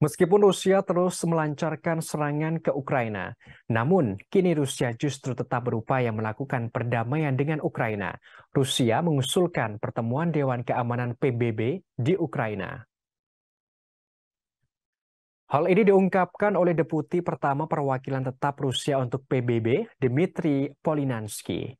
Meskipun Rusia terus melancarkan serangan ke Ukraina, namun kini Rusia justru tetap berupaya melakukan perdamaian dengan Ukraina. Rusia mengusulkan pertemuan Dewan Keamanan PBB di Ukraina. Hal ini diungkapkan oleh Deputi Pertama Perwakilan Tetap Rusia untuk PBB, Dmitry Polinansky.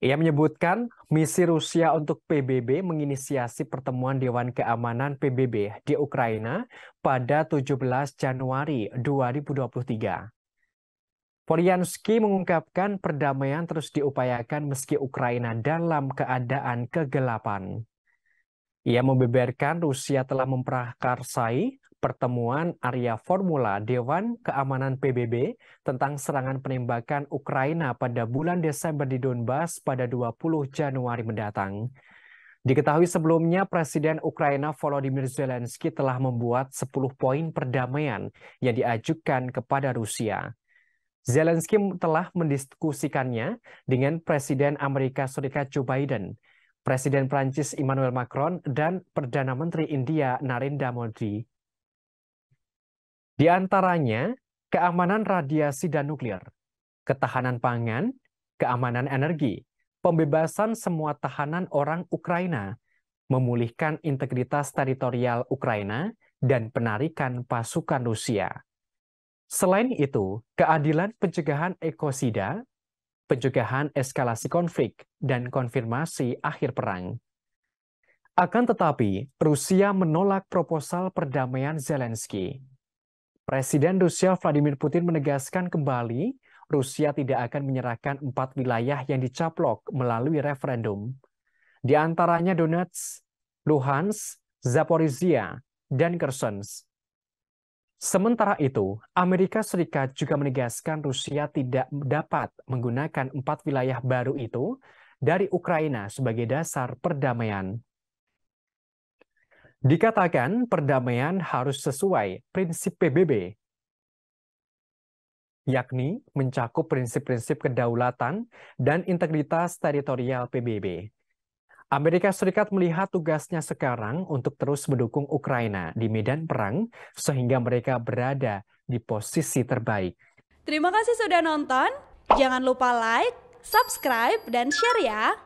Ia menyebutkan misi Rusia untuk PBB menginisiasi pertemuan Dewan Keamanan PBB di Ukraina pada 17 Januari 2023. Polianski mengungkapkan perdamaian terus diupayakan meski Ukraina dalam keadaan kegelapan. Ia membeberkan Rusia telah memprakarsai pertemuan area formula Dewan Keamanan PBB tentang serangan penembakan Ukraina pada bulan Desember di Donbas pada 20 Januari mendatang. Diketahui sebelumnya, Presiden Ukraina Volodymyr Zelensky telah membuat 10 poin perdamaian yang diajukan kepada Rusia. Zelensky telah mendiskusikannya dengan Presiden Amerika Serikat Joe Biden, Presiden Prancis Emmanuel Macron, dan Perdana Menteri India Narendra Modi. Di antaranya, keamanan radiasi dan nuklir, ketahanan pangan, keamanan energi, pembebasan semua tahanan orang Ukraina, memulihkan integritas teritorial Ukraina, dan penarikan pasukan Rusia. Selain itu, keadilan pencegahan ekosida, pencegahan eskalasi konflik, dan konfirmasi akhir perang. Akan tetapi, Rusia menolak proposal perdamaian Zelensky Presiden Rusia Vladimir Putin menegaskan kembali Rusia tidak akan menyerahkan empat wilayah yang dicaplok melalui referendum. Di antaranya Donetsk, Luhansk, Zaporizhia, dan Kherson. Sementara itu, Amerika Serikat juga menegaskan Rusia tidak dapat menggunakan empat wilayah baru itu dari Ukraina sebagai dasar perdamaian. Dikatakan perdamaian harus sesuai prinsip PBB, yakni mencakup prinsip-prinsip kedaulatan dan integritas teritorial PBB. Amerika Serikat melihat tugasnya sekarang untuk terus mendukung Ukraina di medan perang sehingga mereka berada di posisi terbaik. Terima kasih sudah nonton. Jangan lupa like, subscribe, dan share ya.